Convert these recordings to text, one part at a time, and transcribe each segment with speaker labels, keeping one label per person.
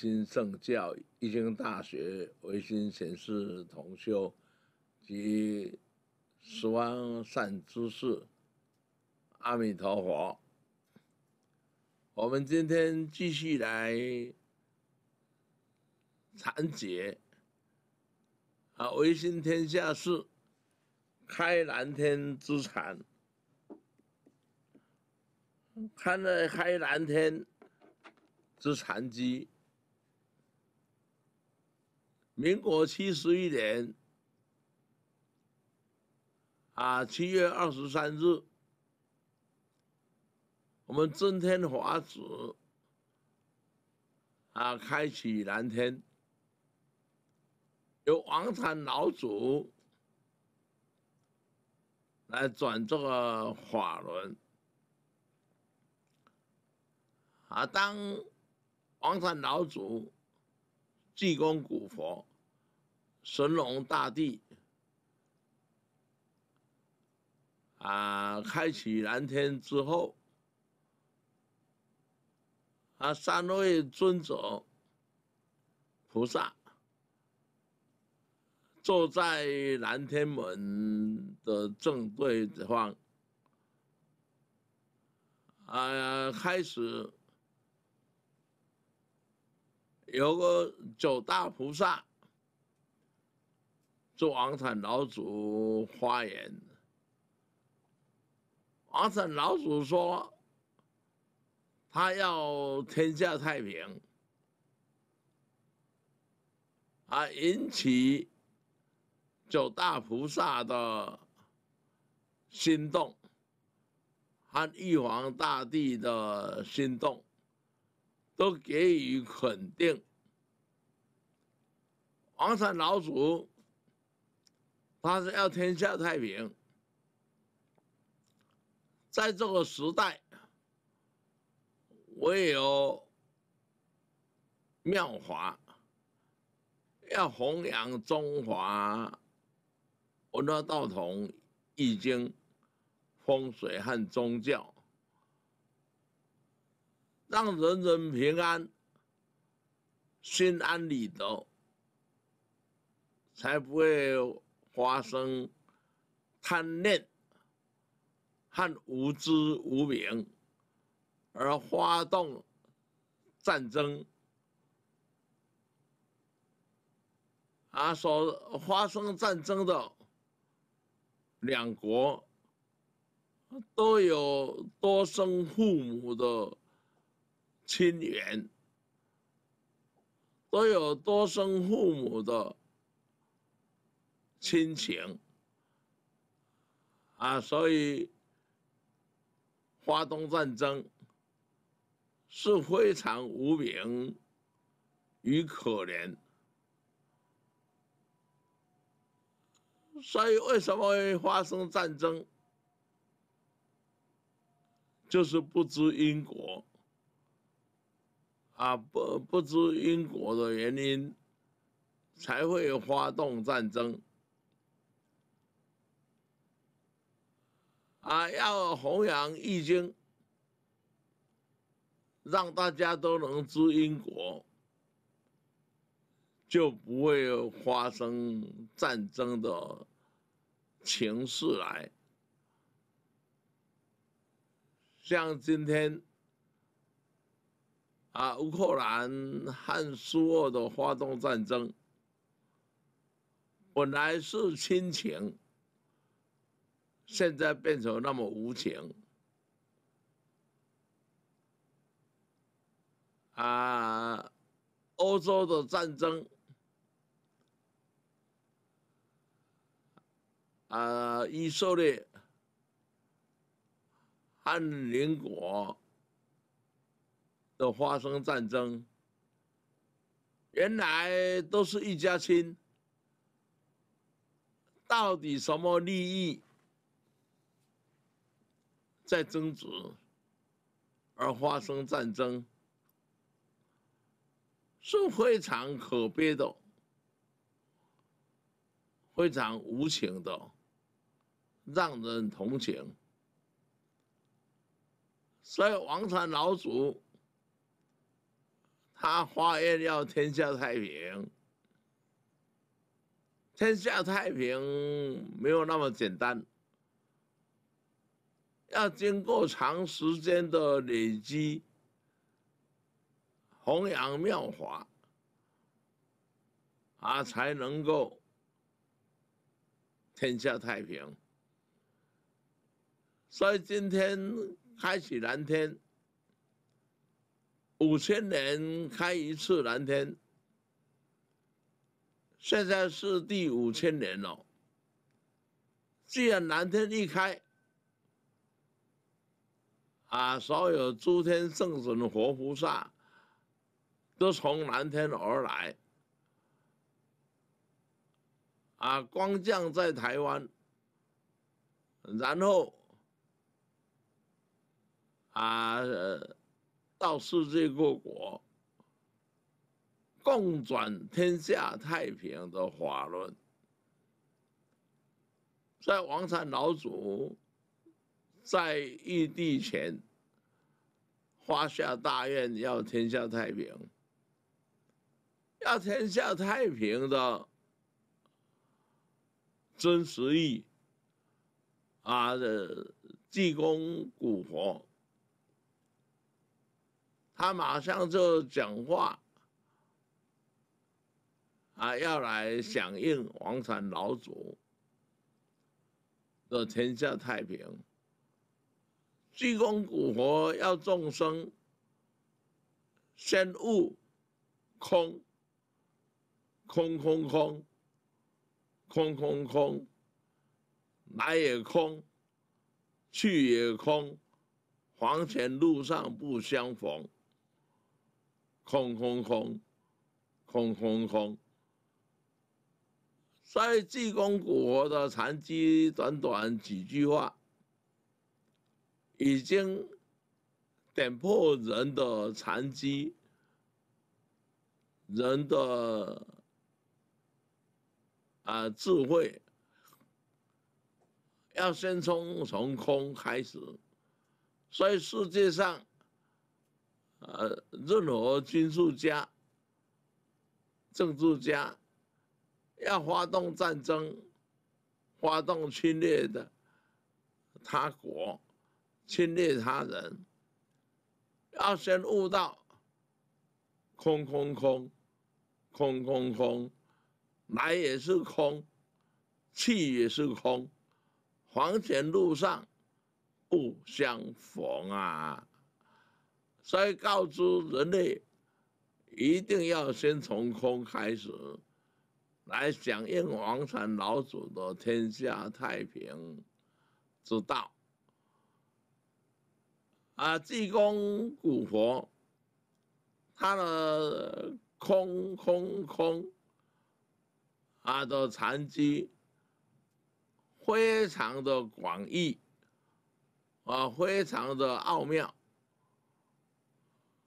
Speaker 1: 心圣教《一经》大学，唯心显示同修，及十方善知识，阿弥陀佛。我们今天继续来禅解，啊，唯心天下事，开蓝天之禅，看那开蓝天之禅机。民国七十一年，啊，七月二十三日，我们增天华子啊，开启蓝天，由王禅老祖来转这个法轮，啊，当王禅老祖济公古佛。神龙大帝啊，开启蓝天之后，啊，三位尊者菩萨坐在蓝天门的正对方啊，开始有个九大菩萨。做王禅老祖发言。王禅老祖说：“他要天下太平，啊，引起九大菩萨的心动，和玉皇大帝的心动，都给予肯定。”王禅老祖。他是要天下太平，在这个时代，唯有妙华要弘扬中华文化道统、易经、风水和宗教，让人人平安、心安理得，才不会。发生贪恋和无知无明，而发动战争。啊，所发生战争的两国都有多生父母的亲缘，都有多生父母的。亲情啊，所以发动战争是非常无名与可怜。所以为什么会发生战争？就是不知因果啊，不不知因果的原因，才会发动战争。啊，要弘扬《易经》，让大家都能知因果，就不会发生战争的情势来。像今天，啊，乌克兰和苏俄的发动战争，本来是亲情。现在变成那么无情啊！欧洲的战争啊，以色列和邻国的发生战争，原来都是一家亲，到底什么利益？在争执，而发生战争，是非常可悲的，非常无情的，让人同情。所以王禅老祖，他发愿要天下太平，天下太平没有那么简单。要经过长时间的累积，弘扬妙法，啊，才能够天下太平。所以今天开启蓝天，五千年开一次蓝天，现在是第五千年了。既然蓝天一开，啊！所有诸天圣的活菩萨，都从蓝天而来，啊，光降在台湾，然后，啊，到世界各国，共转天下太平的法轮，在王禅老祖。在异地前，发下大愿，要天下太平。要天下太平的，尊师义。啊，的济公古佛，他马上就讲话，啊，要来响应王禅老祖的天下太平。济公古佛要众生，先悟空，空空空，空空空，来也空，去也空，黄泉路上不相逢，空空空，空空空，在济公古佛的禅机，短短几句话。已经点破人的残疾，人的啊智慧，要先从从空开始。所以世界上，呃，任何军事家、政治家，要发动战争、发动侵略的他国。侵略他人，要先悟到空空空，空空空，来也是空，去也是空，黄泉路上不相逢啊！所以告知人类，一定要先从空开始，来响应王禅老祖的天下太平之道。啊，济公古佛，他的空空空他的禅机，非常的广义，啊，非常的奥妙，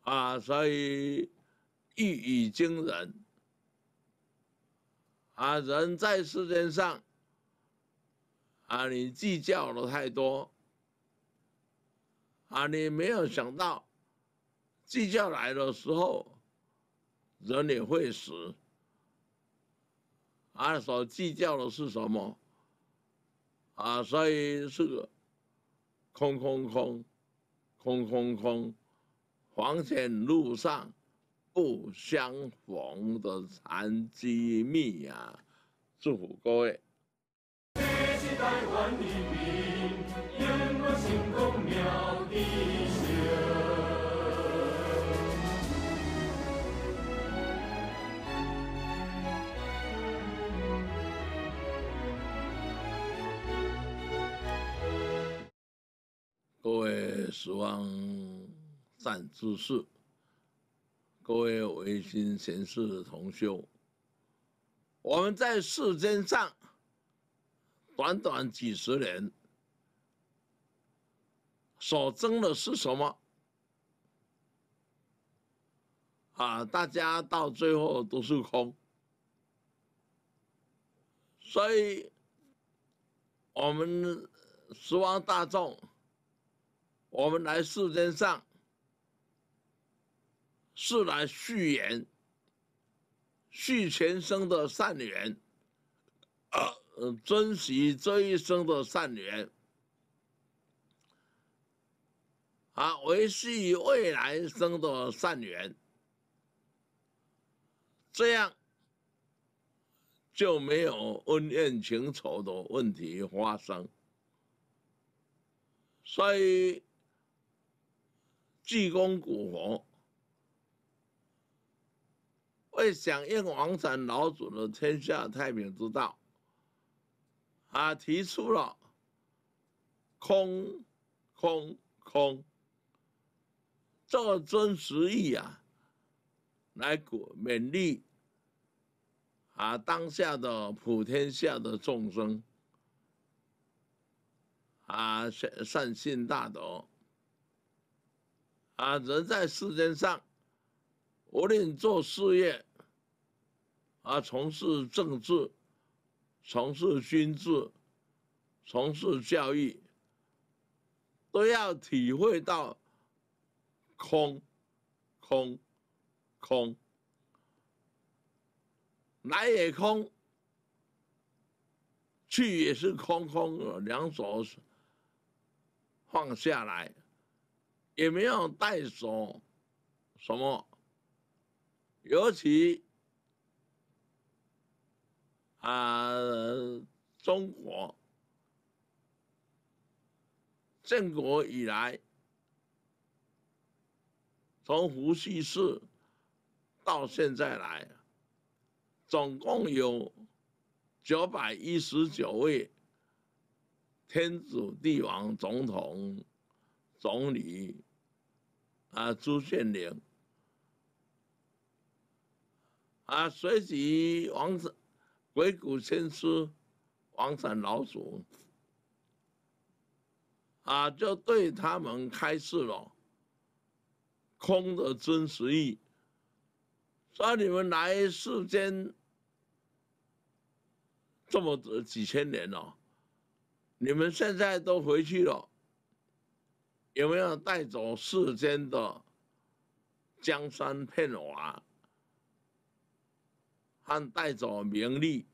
Speaker 1: 啊，所以一语惊人。啊，人在世间上，啊，你计较了太多。啊！你没有想到，计较来的时候，人也会死。啊，所计较的是什么？啊，所以是空空空，空空空，黄泉路上不相逢的残机密啊，祝福各位。期待万的名，愿我行动妙的行。各位十王善知识，各位维新贤士同修，我们在世间上。短短几十年，所争的是什么？啊！大家到最后都是空，所以，我们十方大众，我们来世间上，是来续缘、续前生的善缘啊。嗯，珍惜这一生的善缘，啊，维系未来生的善缘，这样就没有恩怨情仇的问题发生。所以，济公古佛为响应王禅老祖的天下太平之道。啊，提出了空、空、空这真实义啊，来鼓勉励啊，当下的普天下的众生啊，善善信大德啊，人在世间上，无论做事业啊，从事政治。从事军事，从事教育，都要体会到空，空，空，来也空，去也是空空，两手放下来，也没有带走什么，尤其。啊，中国建国以来，从胡适氏到现在来，总共有九百一十九位天主帝王、总统、总理，啊，朱建玲，啊，随即王。子。鬼谷先师、王禅老祖，啊，就对他们开示了空的真实意，说：“你们来世间这么几千年了，你们现在都回去了，有没有带走世间的江山片瓦？”汉带走名利，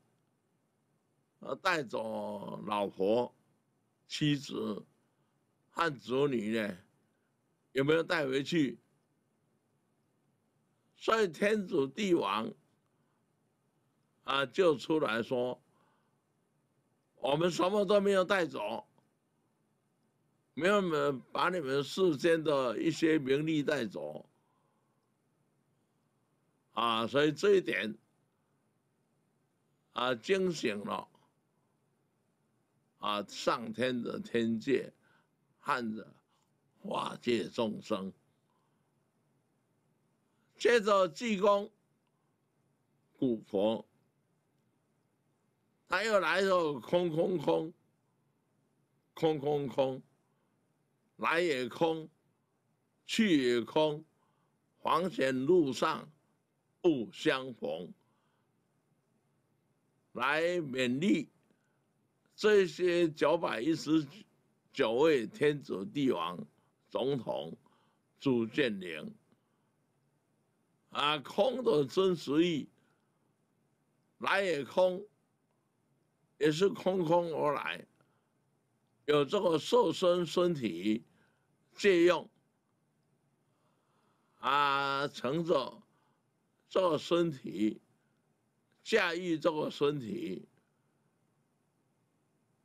Speaker 1: 呃，带走老婆、妻子、和子女呢，有没有带回去？所以天主帝王，啊，就出来说：我们什么都没有带走，没有把你们世间的一些名利带走。啊，所以这一点。啊，惊醒了！啊，上天的天界和的法界众生，接着济公、古佛，他又来个空空空，空空空，来也空，去也空，黄泉路上不相逢。来勉励这些九百一十九位天子帝王、总统、主建灵啊，空的真实意来也空，也是空空而来，有这个受身身体借用啊，乘这个身体。驾驭这个身体，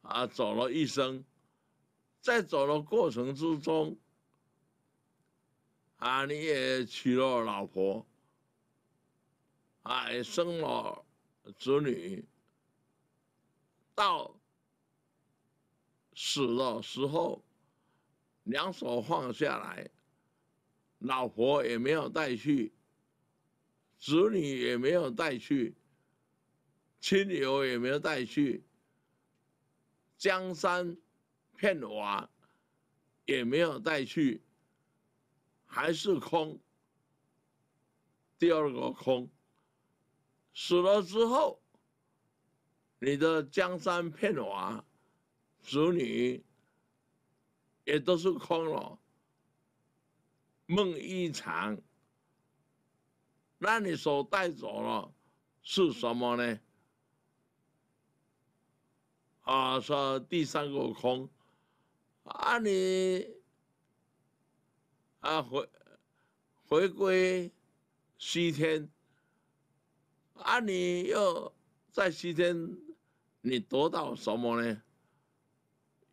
Speaker 1: 啊，走了一生，在走的过程之中，啊，你也娶了老婆，啊，也生了子女，到死的时候，两手放下来，老婆也没有带去，子女也没有带去。亲友也没有带去，江山片瓦也没有带去，还是空。第二个空，死了之后，你的江山片瓦、子女也都是空了，梦一场，那你所带走了是什么呢？啊，说第三个空，啊你啊回回归西天，啊你又在西天，你得到什么呢？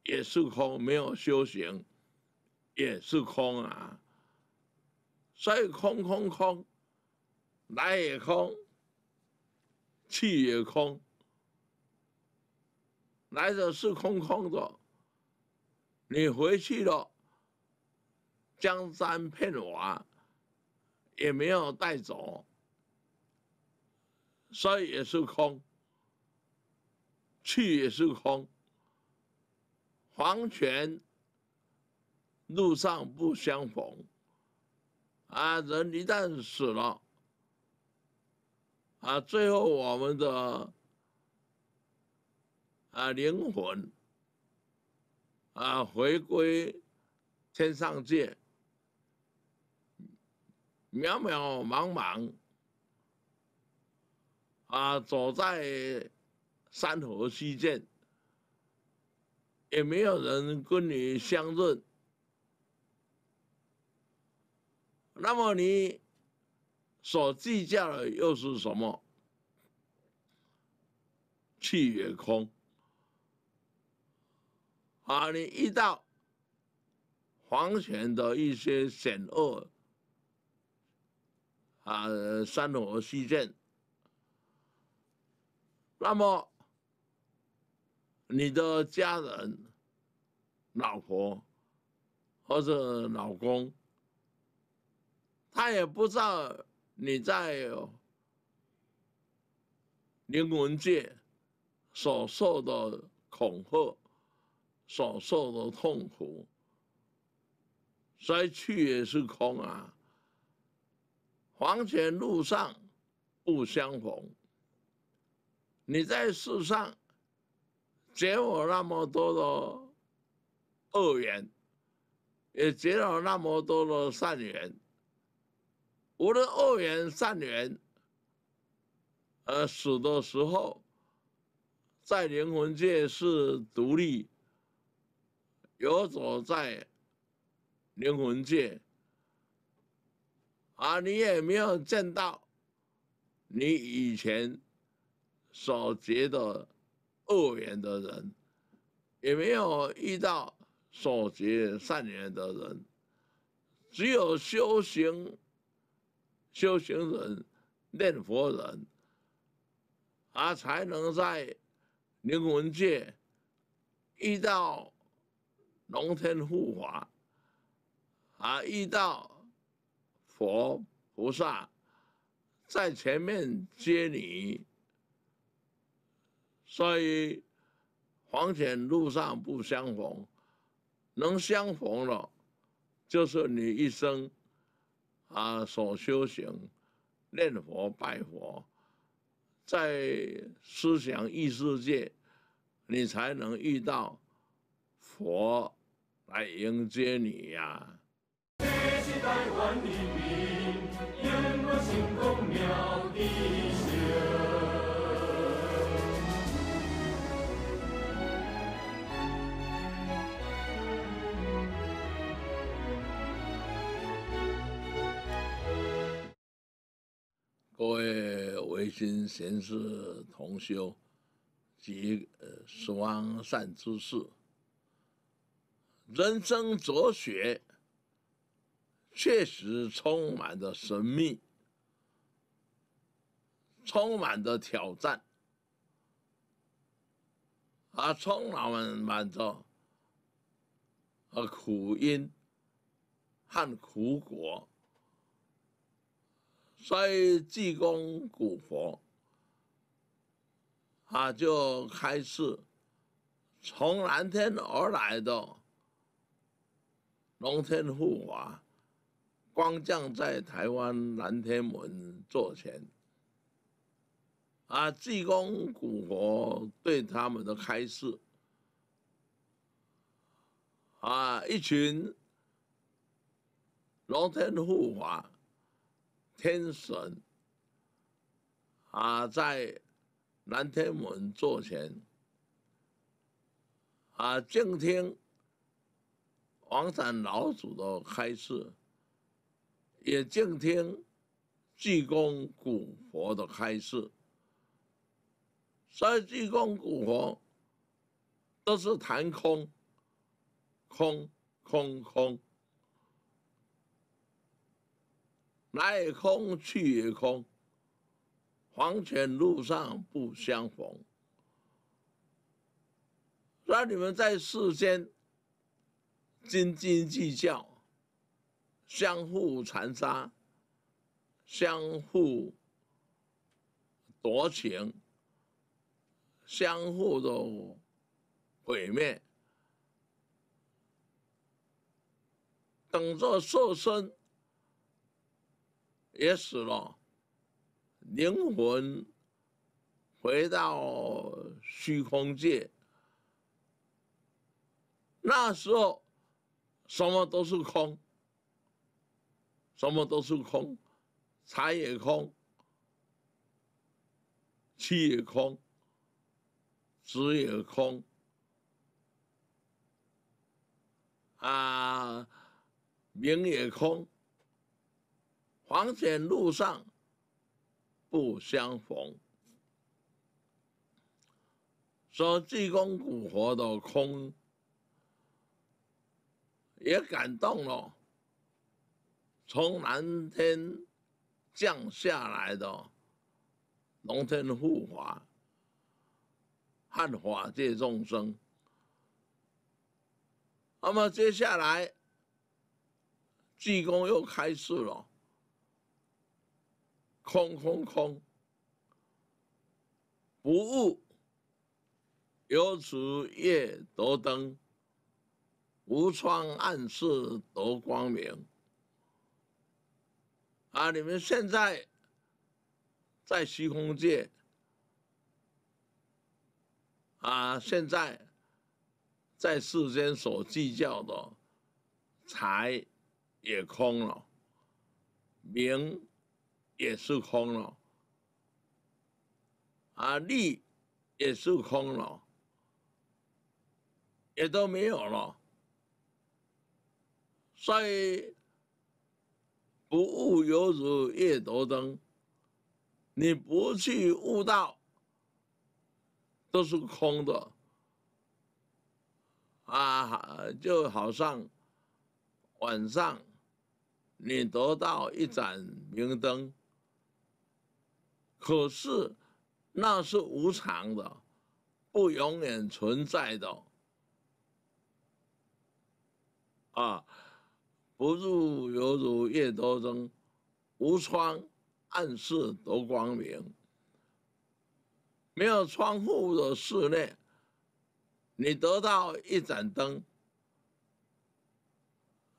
Speaker 1: 也是空，没有修行，也是空啊。所以空空空，来也空，去也空。来的是空空的，你回去了，江山片瓦也没有带走，以也是空，去也是空，黄泉路上不相逢，啊，人一旦死了，啊，最后我们的。啊，灵魂啊，回归天上界，渺渺茫茫啊，走在山河之间，也没有人跟你相认。那么你所计较的又是什么？去也空。啊，你遇到黄泉的一些险恶啊，山河事件，那么你的家人、老婆或者老公，他也不知道你在灵魂界所受的恐吓。所受的痛苦，以去也是空啊！黄泉路上不相逢。你在世上结了那么多的恶缘，也结了那么多的善缘。无论恶缘善缘，呃，死的时候，在灵魂界是独立。游走在，灵魂界啊，你也没有见到你以前所结的恶缘的人，也没有遇到所结善缘的人，只有修行、修行人、念佛人啊，才能在灵魂界遇到。龙天护法，啊，遇到佛菩萨在前面接你，所以黄泉路上不相逢，能相逢了，就是你一生啊所修行、念佛、拜佛，在思想异世界，你才能遇到佛。来迎接你呀！各位维新贤士同修及呃双善之识。人生哲学确实充满着神秘，充满着挑战，啊，充满满着啊苦因，和苦果。所以，济公古佛啊，就开始从蓝天而来的。龙天护法，光降在台湾南天门座前，啊，济公古佛对他们的开示，啊，一群龙天护法，天神，啊，在南天门座前，啊，静听。黄山老祖的开示，也敬听济公古佛的开示。所以济公古佛都是谈空，空空空，来也空，去也空，黄泉路上不相逢。让你们在世间。斤斤计较，相互残杀，相互夺权，相互的毁灭，等着瘦身也死了，灵魂回到虚空界，那时候。什么都是空，什么都是空，财也空，气也空，子也空，啊，名也空，黄泉路上不相逢，说济公古佛的空。也感动了，从蓝天降下来的龙天护法和法界众生。那么接下来，济公又开始了，空空空，不悟，由此夜读灯。无窗暗室得光明。啊！你们现在在虚空界，啊！现在在世间所计较的财也空了，名也是空了，啊，利也是空了，也都没有了。所以不悟犹如夜夺灯，你不去悟道，都是空的啊！就好像晚上你得到一盏明灯，可是那是无常的，不永远存在的啊。不入犹如夜多灯，无窗暗室多光明。没有窗户的室内，你得到一盏灯，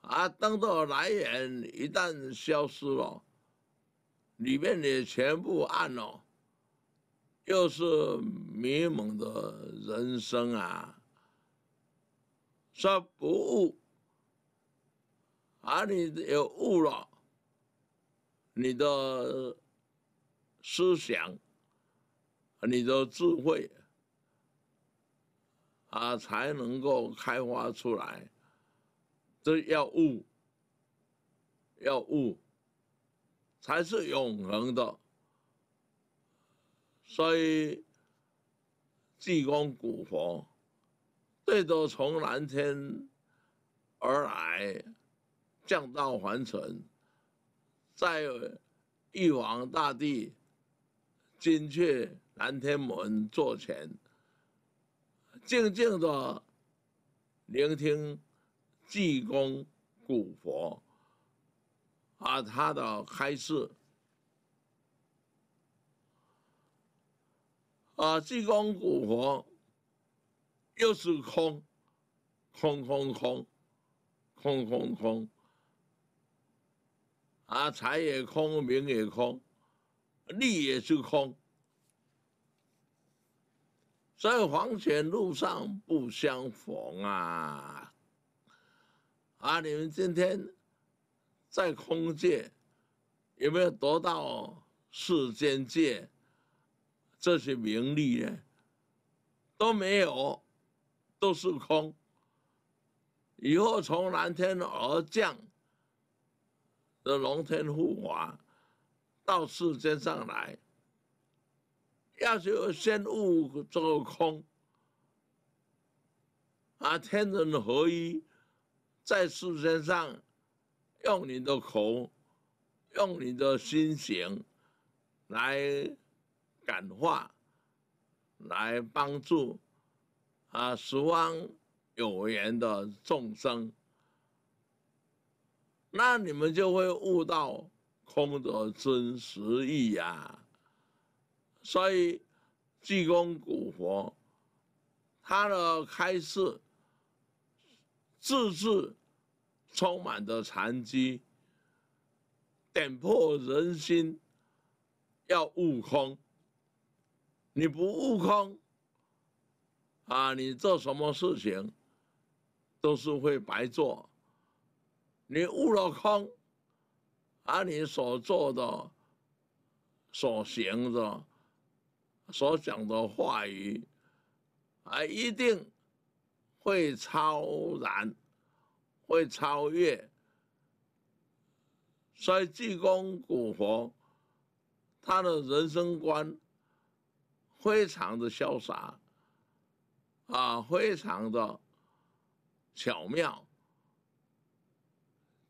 Speaker 1: 啊，灯的来源一旦消失了，里面也全部暗了，又是迷蒙的人生啊！说不悟。啊，你有悟了，你的思想，你的智慧，啊，才能够开发出来。这要悟，要悟，才是永恒的。所以，济公古佛，最多从蓝天而来。降到凡尘，在玉皇大帝金阙南天门座前，静静的聆听济公古佛啊，他的开示啊，济公古佛又是空，空空空，空空空。啊，财也空，名也空，利也是空。在黄泉路上不相逢啊！啊，你们今天在空界有没有得到世间界这些名利呢？都没有，都是空。以后从蓝天而降。的龙天护法到世间上来，要求先悟这个空，啊，天人合一，在世间上用你的口，用你的心行来感化，来帮助啊，十方有缘的众生。那你们就会悟到空的真实意呀。所以济公古佛他的开示字字充满着禅机，点破人心，要悟空。你不悟空啊，你做什么事情都是会白做。你悟了空，而你所做的、所行的、所讲的话语，啊，一定会超然，会超越。所以济公古佛，他的人生观非常的潇洒，啊，非常的巧妙。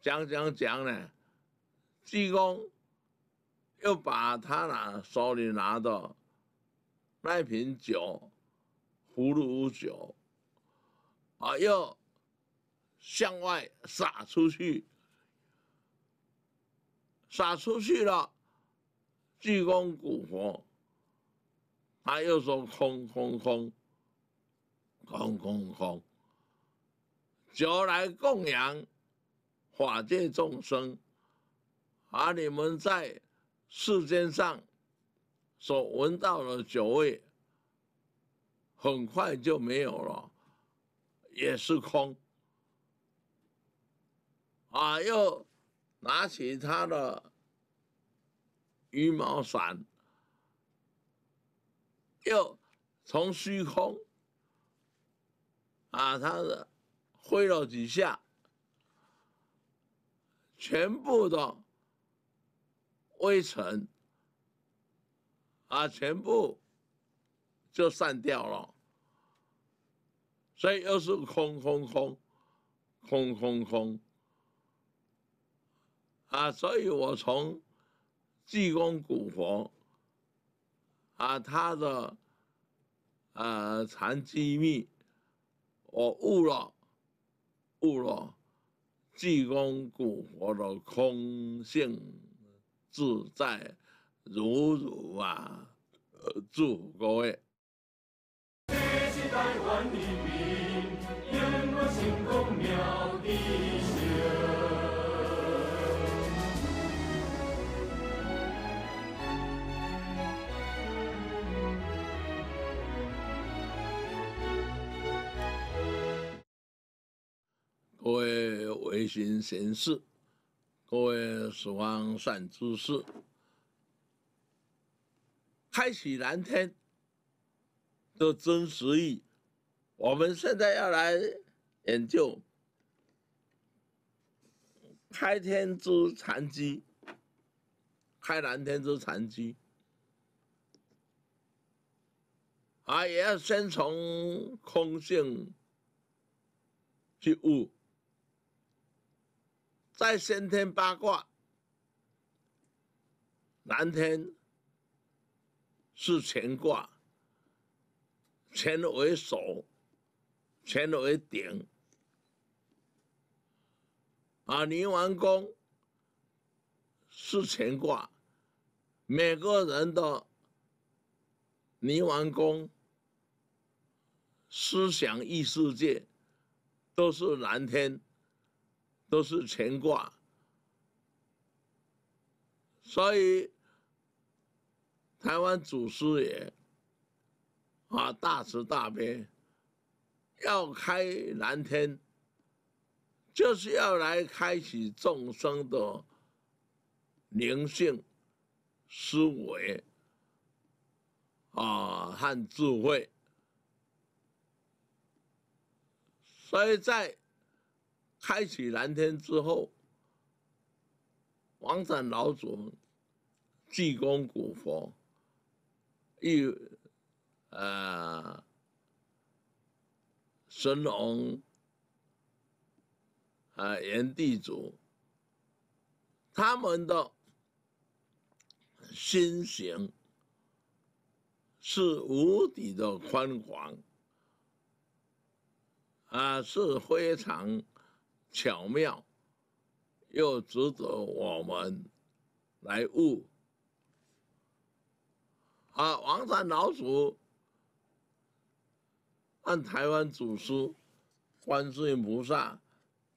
Speaker 1: 讲讲讲呢，济公又把他拿手里拿的那瓶酒，葫芦酒，啊，又向外撒出去，撒出去了，济公古佛，他又说空空空，空空空，酒来供养。法界众生，而你们在世间上所闻到的酒味，很快就没有了，也是空。啊，又拿起他的羽毛伞，又从虚空，啊，他的挥了几下。全部的微尘啊，全部就散掉了，所以又是空空空，空空空。啊，所以我从济公古佛啊他的呃禅机密，我悟了悟了。济公故佛的空性自在，如如啊，诸位。各位。回寻前事。各位十方善知识，开启蓝天的真实意，我们现在要来研究开天之禅机，开蓝天之禅机，啊，也要先从空性去悟。在先天八卦，南天是乾卦，乾为首，乾为顶。啊，泥丸宫是乾卦，每个人的泥丸宫思想意识界都是南天。都是乾卦，所以台湾祖师爷啊大慈大悲，要开蓝天，就是要来开启众生的灵性思维啊和智慧，所以在。开启蓝天之后，王禅老祖、济公古佛、一、啊、神龙、啊、炎帝祖，他们的心形是无底的宽广，啊，是非常。巧妙，又值得我们来悟。啊，王三老祖按台湾祖师观世音菩萨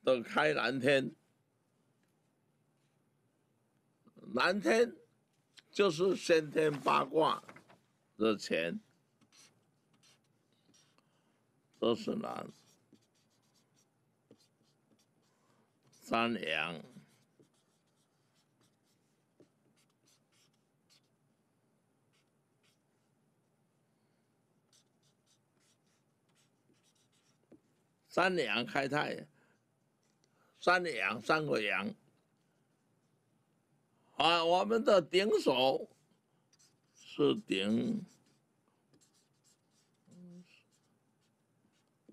Speaker 1: 的开蓝天，蓝天就是先天八卦的钱，这是蓝。三羊。三羊开泰，三羊三个羊，啊！我们的顶手是顶，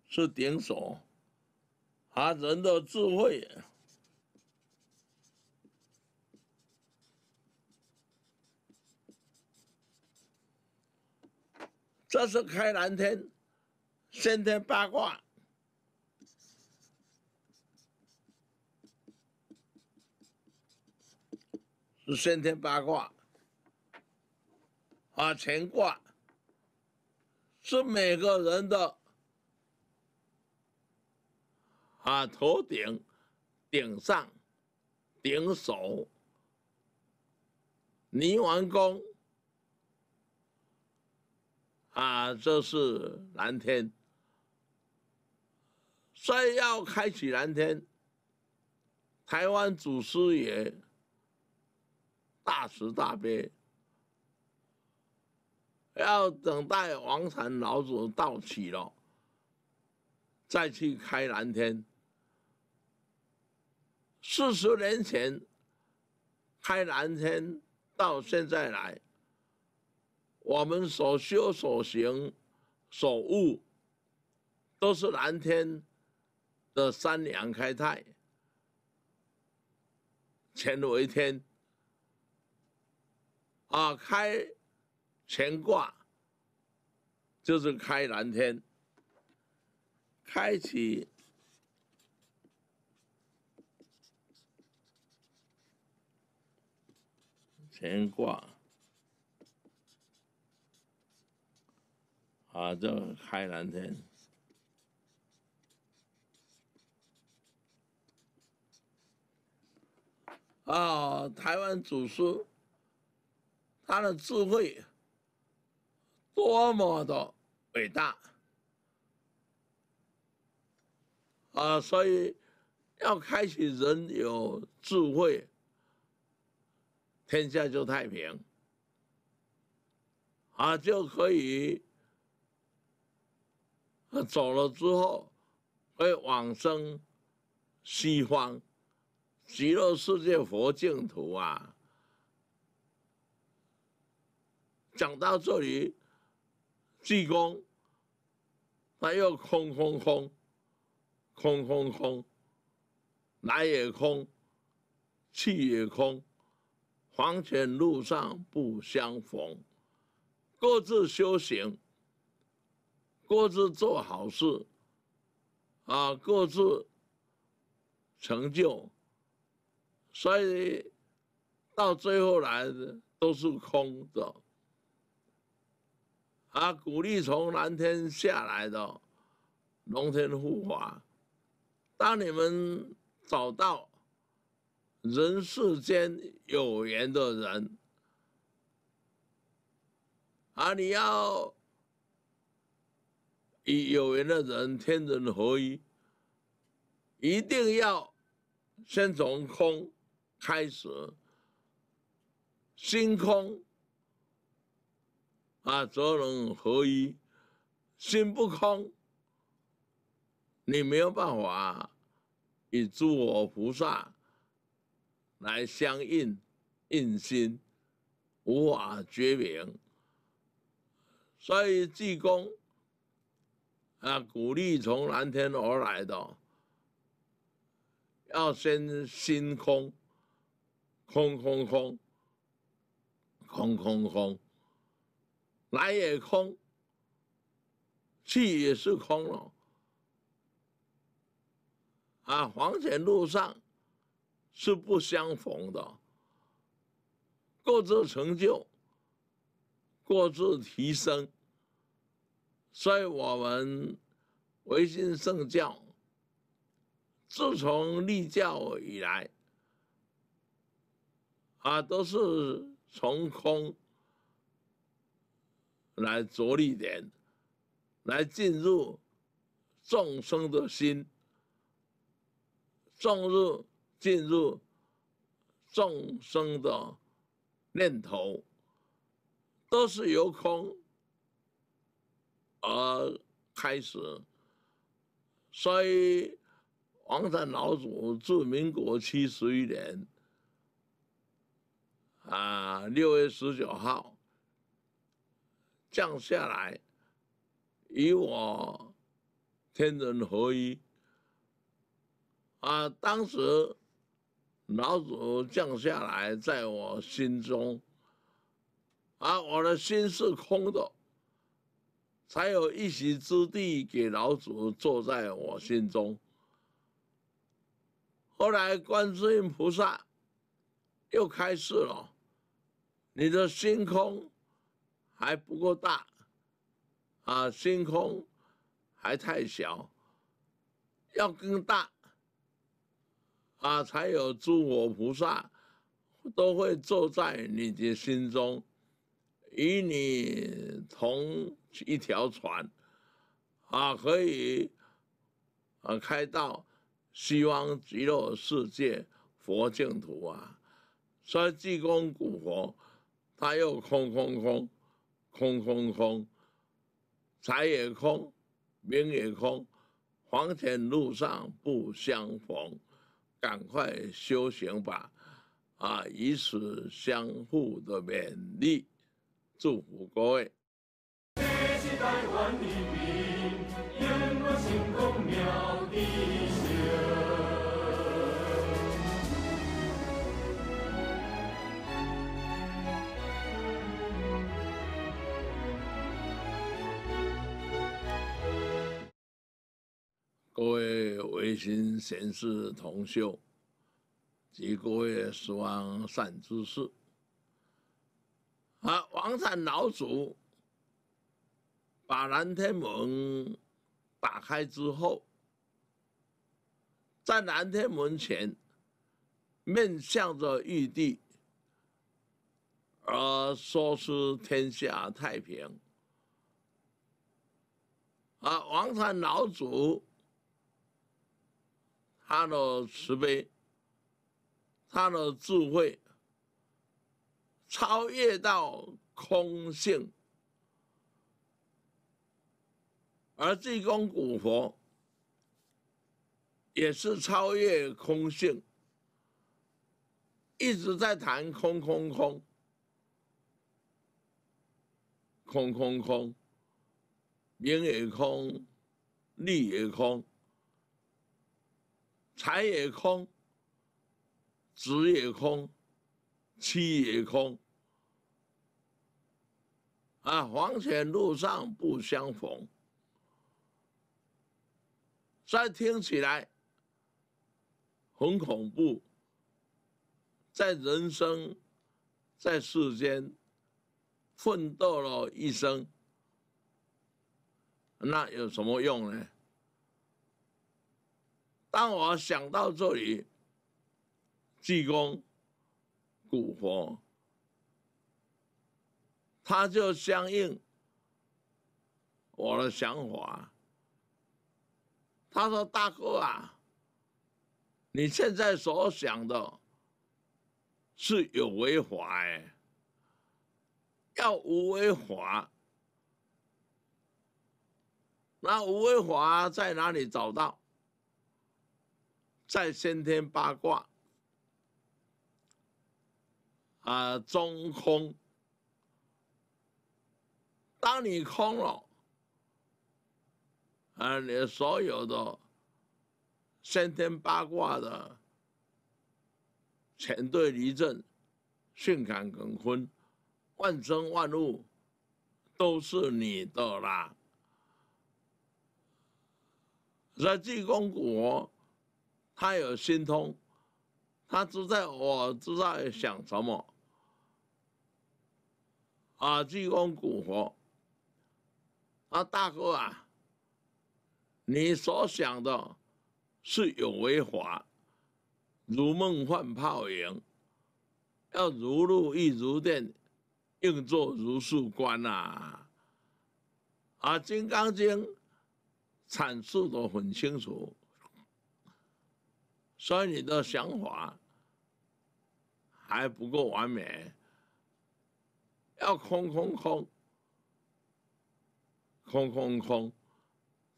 Speaker 1: 是顶手啊！人的智慧。这是开蓝天，先天八卦是先天八卦啊，乾卦是每个人的啊头顶顶上顶手泥丸宫。啊，这是蓝天。再要开启蓝天，台湾祖师爷大慈大悲，要等待王禅老祖到齐了，再去开蓝天。四十年前开蓝天，到现在来。我们所修所行所悟，都是蓝天的三阳开泰，乾为天啊，开乾卦就是开蓝天，开启乾卦。啊，这海蓝天！啊，台湾祖师，他的智慧多么的伟大！啊，所以要开启人有智慧，天下就太平。啊，就可以。走了之后，会往生西方极乐世界佛净土啊。讲到这里，济公他又空空空，空空空，来也空，去也空，黄泉路上不相逢，各自修行。各自做好事，啊，各自成就，所以到最后来的都是空的。啊，鼓励从蓝天下来的龙天护法，当你们找到人世间有缘的人，啊，你要。与有缘的人，天人合一，一定要先从空开始，心空啊，则能合一。心不空，你没有办法与诸佛菩萨来相应，印心无法觉明，所以济公。啊！鼓励从蓝天而来的，要先心空，空空空，空空空，来也空，去也是空了。啊！黄泉路上是不相逢的，各自成就，各自提升。所以我们唯心圣教，自从立教以来，啊，都是从空来着力点，来进入众生的心，众入进入众生的念头，都是由空。而开始，所以王禅老祖自民国七十一年，啊，六月十九号降下来，与我天人合一。啊，当时老祖降下来，在我心中，啊，我的心是空的。才有一席之地给老祖坐在我心中。后来观世音菩萨又开示了：“你的星空还不够大啊，星空还太小，要更大啊，才有诸佛菩萨都会坐在你的心中，与你同。”一条船，啊，可以啊，开到西方极乐世界、佛净土啊。说济公古佛，他又空空空，空空空，财也空，名也空，黄泉路上不相逢，赶快修行吧，啊，以此相互的勉励，祝福各位。各位维新贤士同修及各位十万善知识，啊，王禅老祖。把南天门打开之后，在南天门前面向着玉帝，而说出天下太平，而王禅老祖他的慈悲、他的智慧，超越到空性。而地宫古佛，也是超越空性，一直在谈空空空，空空空，名也空，利也空，财也空，子也空，妻也空，啊，黄泉路上不相逢。在听起来很恐怖，在人生，在世间奋斗了一生，那有什么用呢？当我想到这里，济公古佛，他就相应我的想法。他说：“大哥啊，你现在所想的是有为法，要无为法，那无为法在哪里找到？在先天八卦啊，中空，当你空了。”啊！你所有的先天八卦的全对离正，巽坎艮坤，万生万物都是你的啦。在济公古佛，他有心通，他知道我知道想什么。啊！济公古佛，啊大哥啊！你所想的，是有为法，如梦幻泡影，要如露亦如电，应作如是观啊！而《金刚经》阐述的很清楚，所以你的想法还不够完美，要空空空，空空空。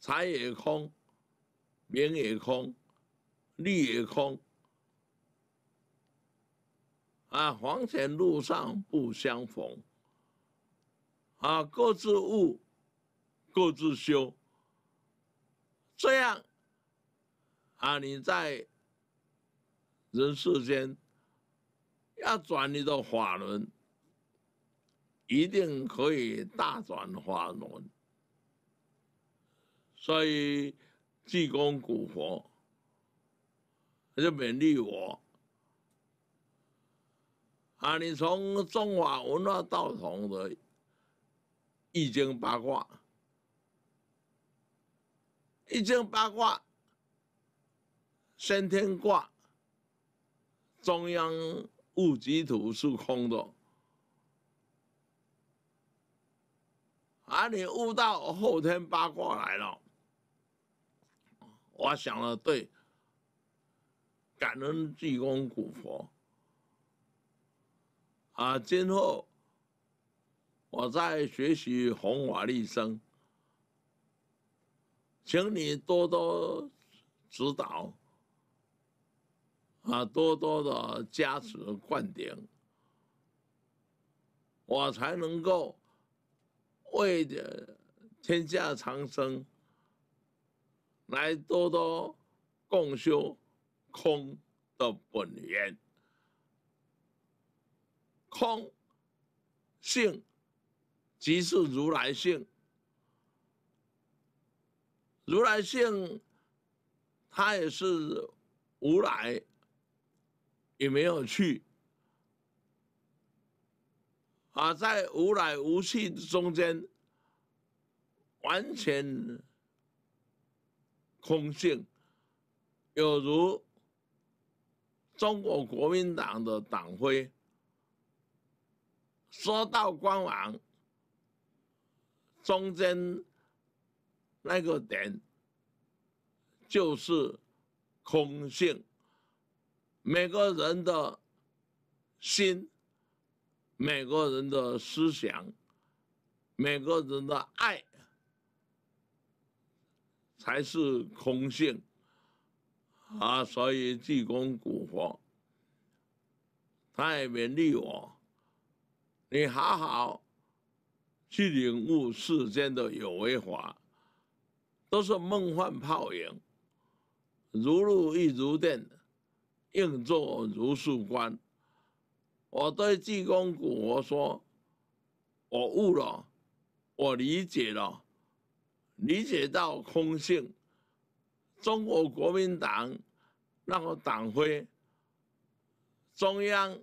Speaker 1: 财也空，名也空，利也空。啊，黄泉路上不相逢。啊，各自悟，各自修。这样，啊，你在人世间要转你的法轮，一定可以大转法轮。所以济公古佛，他就勉励我：，啊，你从中华文化道统的《易经》八卦，《易经》八卦先天卦，中央戊己土是空的，啊，你悟到后天八卦来了。我想了，对，感恩济公古佛，啊，今后我在学习弘法利生，请你多多指导，啊，多多的加持灌顶，我才能够为天下长生。来多多共修空的本源，空性即是如来性，如来性他也是无来，也没有去，啊，在无来无去中间完全。空性，有如中国国民党的党徽，说到官网，中间那个点就是空性。每个人的心，每个人的思想，每个人的爱。才是空性啊！所以济公古佛也勉励我，你好好去领悟世间的有为法，都是梦幻泡影，如露亦如电，应作如是观。我对济公古佛说：我悟了，我理解了。理解到空性，中国国民党那个党徽，中央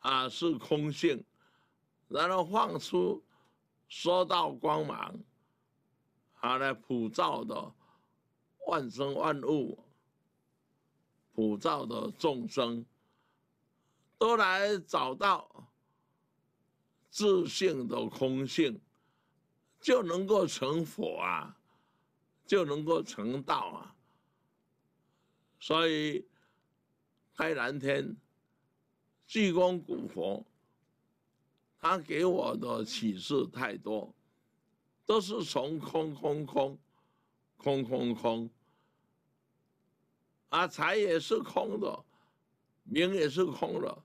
Speaker 1: 啊是空性，然后放出说道光芒，啊来普照的万生万物，普照的众生，都来找到自信的空性。就能够成佛啊，就能够成道啊。所以，开蓝天、济公古佛，他给我的启示太多，都是从空空空，空空空，啊财也是空的，名也是空的，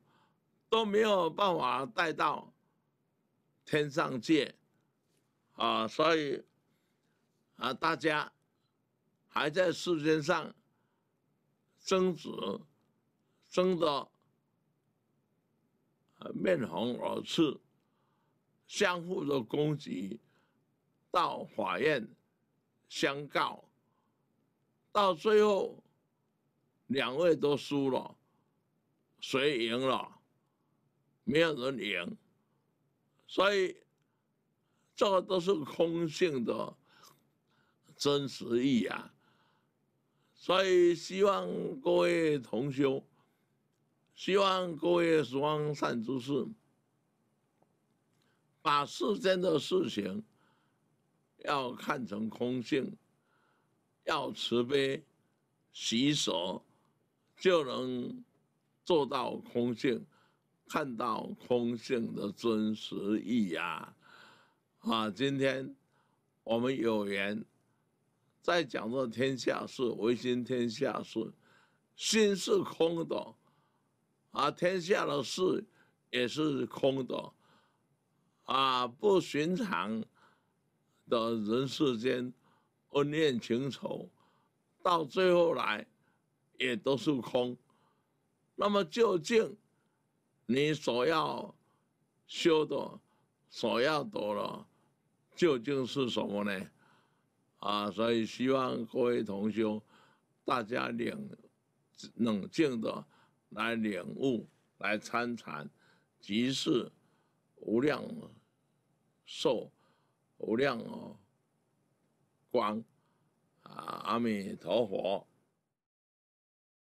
Speaker 1: 都没有办法带到天上界。啊，所以啊，大家还在世界上争执，争得面红耳赤，相互的攻击，到法院相告，到最后两位都输了，谁赢了？没有人赢，所以。这都是空性的真实意啊！所以希望各位同修，希望各位方善知士，把世间的事情要看成空性，要慈悲、喜舍，就能做到空性，看到空性的真实意啊！啊，今天我们有缘在讲这天下事，唯心天下事，心是空的，啊，天下的事也是空的。啊，不寻常的人世间恩怨情仇，到最后来也都是空。那么究竟你所要修的，所要得了？究竟是什么呢？啊，所以希望各位同修，大家冷冷静的来领悟，来参禅，即是无量寿、无量光啊，阿弥陀佛。